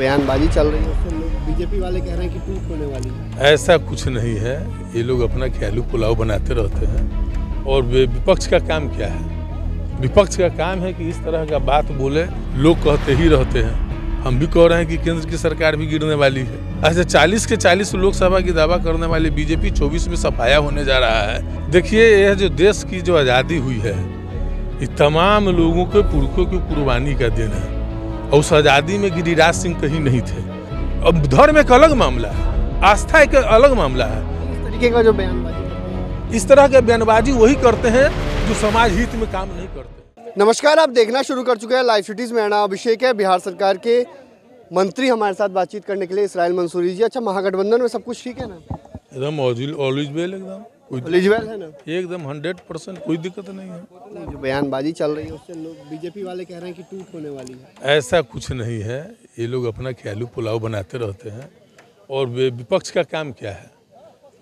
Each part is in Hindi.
बयानबाजी चल रही है बीजेपी वाले कह रहे हैं कि टूट होने वाली है ऐसा कुछ नहीं है ये लोग अपना ख्यालू पुलाव बनाते रहते हैं और विपक्ष का काम क्या है विपक्ष का काम है कि इस तरह का बात बोले लोग कहते ही रहते हैं हम भी कह रहे हैं कि केंद्र की सरकार भी गिरने वाली है अच्छा 40 के 40 लोकसभा की दावा करने वाली बीजेपी 24 में सफाया होने जा रहा है देखिए यह जो देश की जो आज़ादी हुई है ये तमाम लोगों के पुरखों की कुर्बानी का दिन है उस आज़ादी में गिरिराज सिंह कहीं नहीं थे अब धर्म एक अलग मामला है आस्था एक अलग मामला है इस तरीके का जो बयानबाजी इस तरह के बयानबाजी वही करते हैं जो समाज हित में काम नहीं करते नमस्कार आप देखना शुरू कर चुके हैं लाइव सिटीज़ में आना अभिषेक है बिहार सरकार के मंत्री हमारे साथ बातचीत करने के लिए इसराइल मंसूरी जी अच्छा महागठबंधन में सब कुछ ठीक है ना एकदम ऑलवेज वेल एकदम एलिजिबल है ना एकदम हंड्रेड परसेंट कोई दिक्कत नहीं है जो बयानबाजी चल रही है उससे लोग बीजेपी वाले कह रहे हैं कि टूट होने वाली है ऐसा कुछ नहीं है ये लोग अपना ख्यालू पुलाव बनाते रहते हैं और विपक्ष का काम क्या है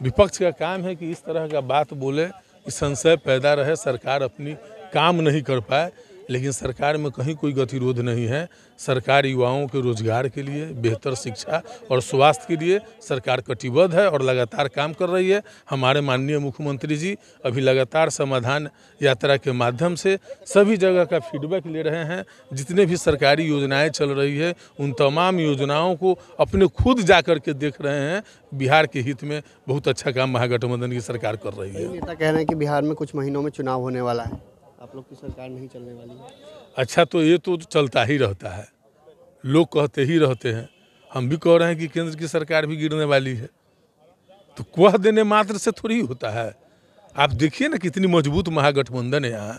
विपक्ष का काम है कि इस तरह का बात बोले कि संशय पैदा रहे सरकार अपनी काम नहीं कर पाए लेकिन सरकार में कहीं कोई गतिरोध नहीं है सरकार युवाओं के रोजगार के लिए बेहतर शिक्षा और स्वास्थ्य के लिए सरकार कटिबद्ध है और लगातार काम कर रही है हमारे माननीय मुख्यमंत्री जी अभी लगातार समाधान यात्रा के माध्यम से सभी जगह का फीडबैक ले रहे हैं जितने भी सरकारी योजनाएं चल रही है उन तमाम योजनाओं को अपने खुद जा कर के देख रहे हैं बिहार के हित में बहुत अच्छा काम महागठबंधन की सरकार कर रही है नेता कह रहे हैं कि बिहार में कुछ महीनों में चुनाव होने वाला है आप लोग की सरकार नहीं चलने वाली है अच्छा तो ये तो चलता ही रहता है लोग कहते ही रहते हैं हम भी कह रहे हैं कि केंद्र की सरकार भी गिरने वाली है तो कह देने मात्र से थोड़ी होता है आप देखिए ना कितनी मजबूत महागठबंधन है यहाँ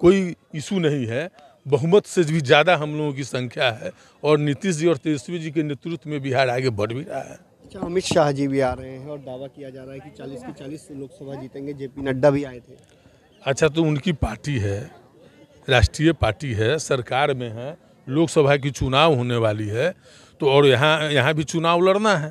कोई इशू नहीं है बहुमत से भी ज़्यादा हम लोगों की संख्या है और नीतीश जी और तेजस्वी जी के नेतृत्व में बिहार आगे बढ़ भी रहा है अच्छा अमित शाह जी भी आ रहे हैं और दावा किया जा रहा है कि 40 की 40 लोकसभा जीतेंगे जेपी नड्डा भी आए थे अच्छा तो उनकी पार्टी है राष्ट्रीय पार्टी है सरकार में है लोकसभा की चुनाव होने वाली है तो और यहाँ यहाँ भी चुनाव लड़ना है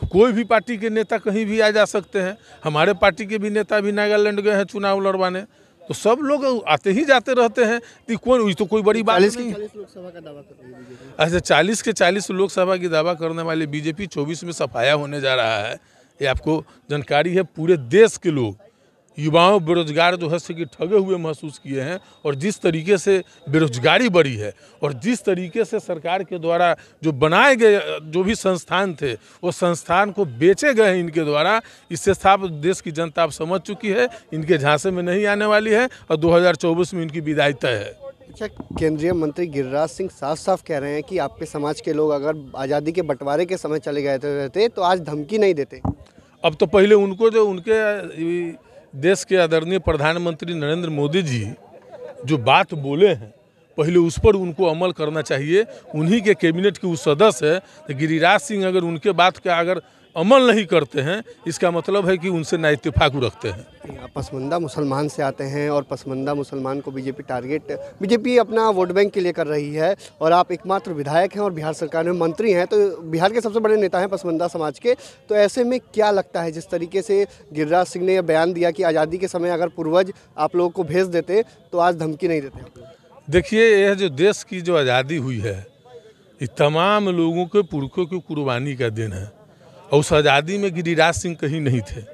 तो कोई भी पार्टी के नेता कहीं भी आ जा सकते हैं हमारे पार्टी के भी नेता भी नागालैंड गए हैं चुनाव लड़वाने तो सब लोग आते ही जाते रहते हैं कि कोई तो कोई बड़ी बात नहीं अच्छा चालीस के चालीस लोकसभा की दावा करने वाले बीजेपी चौबीस में सफाया होने जा रहा है ये आपको जानकारी है पूरे देश के लोग युवाओं बेरोजगार जो है सभी ठगे हुए महसूस किए हैं और जिस तरीके से बेरोजगारी बढ़ी है और जिस तरीके से सरकार के द्वारा जो बनाए गए जो भी संस्थान थे वो संस्थान को बेचे गए हैं इनके द्वारा इससे साफ देश की जनता अब समझ चुकी है इनके झांसे में नहीं आने वाली है और दो में इनकी विदाई तय है अच्छा केंद्रीय मंत्री गिरिराज सिंह साफ साफ कह रहे हैं कि आपके समाज के लोग अगर आज़ादी के बंटवारे के समय चले गए रहते तो आज धमकी नहीं देते अब तो पहले उनको जो उनके देश के आदरणीय प्रधानमंत्री नरेंद्र मोदी जी जो बात बोले हैं पहले उस पर उनको अमल करना चाहिए उन्हीं के कैबिनेट के उस सदस्य है गिरिराज सिंह अगर उनके बात का अगर अमल नहीं करते हैं इसका मतलब है कि उनसे ना इतफाक रखते हैं पसमंदा मुसलमान से आते हैं और पसमंदा मुसलमान को बीजेपी टारगेट बीजेपी अपना वोट बैंक के लिए कर रही है और आप एकमात्र विधायक हैं और बिहार सरकार में मंत्री हैं तो बिहार के सबसे बड़े नेता हैं पसमंदा समाज के तो ऐसे में क्या लगता है जिस तरीके से गिरिराज सिंह ने यह बयान दिया कि आज़ादी के समय अगर पूर्वज आप लोगों को भेज देते तो आज धमकी नहीं देते देखिए यह जो देश की जो आज़ादी हुई है ये तमाम लोगों के पुरखों की कुर्बानी का दिन है और उस आज़ादी में गिरिराज सिंह कहीं नहीं थे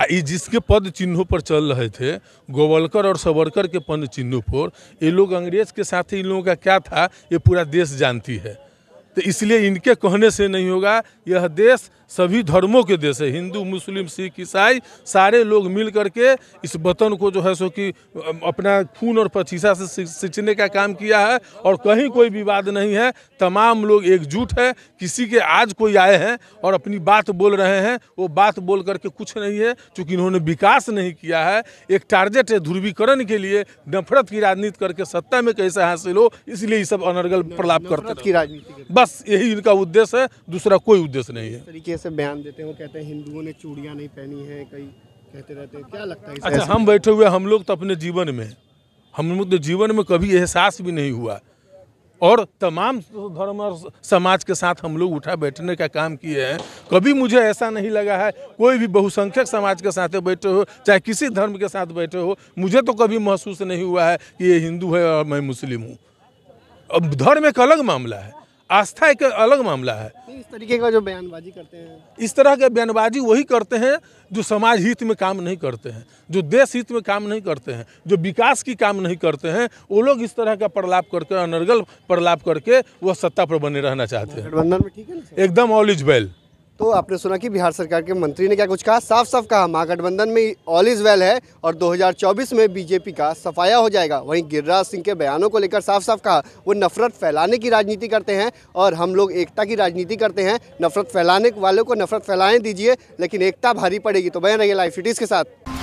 आ जिसके पद चिन्हों पर चल रहे थे गोवलकर और सवरकर के पद चिन्हों पर ये लोग अंग्रेज के साथ इन लोगों का क्या था ये पूरा देश जानती है तो इसलिए इनके कहने से नहीं होगा यह देश सभी धर्मों के देश है हिंदू मुस्लिम सिख ईसाई सारे लोग मिल करके इस वतन को जो है सो कि अपना खून और पचीसा से सींचने का काम किया है और कहीं कोई विवाद नहीं है तमाम लोग एकजुट है किसी के आज कोई आए हैं और अपनी बात बोल रहे हैं वो बात बोल करके कुछ नहीं है चूँकि इन्होंने विकास नहीं किया है एक टारगेट है ध्रुवीकरण के लिए नफरत की राजनीति करके सत्ता में कैसे हासिल हो इसलिए ये सब अनर्गल प्रलाप करते राजनीति बस यही इनका उद्देश्य है दूसरा कोई उद्देश्य नहीं है तरीके से बयान देते हैं वो कहते हैं हिंदुओं ने चूड़ियाँ नहीं पहनी हैं कई कहते रहते हैं क्या लगता है अच्छा हम बैठे हुए हम लोग तो अपने जीवन में हम लोग तो जीवन में कभी एहसास भी नहीं हुआ और तमाम धर्म और समाज के साथ हम लोग उठा बैठने का काम किए हैं कभी मुझे ऐसा नहीं लगा है कोई भी बहुसंख्यक समाज के साथ बैठे हो चाहे किसी धर्म के साथ बैठे हो मुझे तो कभी महसूस नहीं हुआ है कि ये हिंदू है और मैं मुस्लिम हूँ अब धर्म एक अलग मामला है आस्था एक अलग मामला है इस तरीके का जो बयानबाजी करते हैं इस तरह के बयानबाजी वही करते हैं जो समाज हित में काम नहीं करते हैं जो देश हित में काम नहीं करते हैं जो विकास की काम नहीं करते हैं वो लोग इस तरह का प्रलाप करके अनर्गल प्रलाप करके वह सत्ता पर बने रहना चाहते हैं गठबंधन में ठीक है एकदम ऑल इज वेल तो आपने सुना कि बिहार सरकार के मंत्री ने क्या कुछ कहा साफ साफ कहा महागठबंधन में ऑल इज़ वेल है और 2024 में बीजेपी का सफाया हो जाएगा वहीं गिरिराज सिंह के बयानों को लेकर साफ साफ कहा वो नफरत फैलाने की राजनीति करते हैं और हम लोग एकता की राजनीति करते हैं नफरत फैलाने वालों को नफरत फैलाएं दीजिए लेकिन एकता भारी पड़ेगी तो बहन रहिए लाइव सिटीज़ के साथ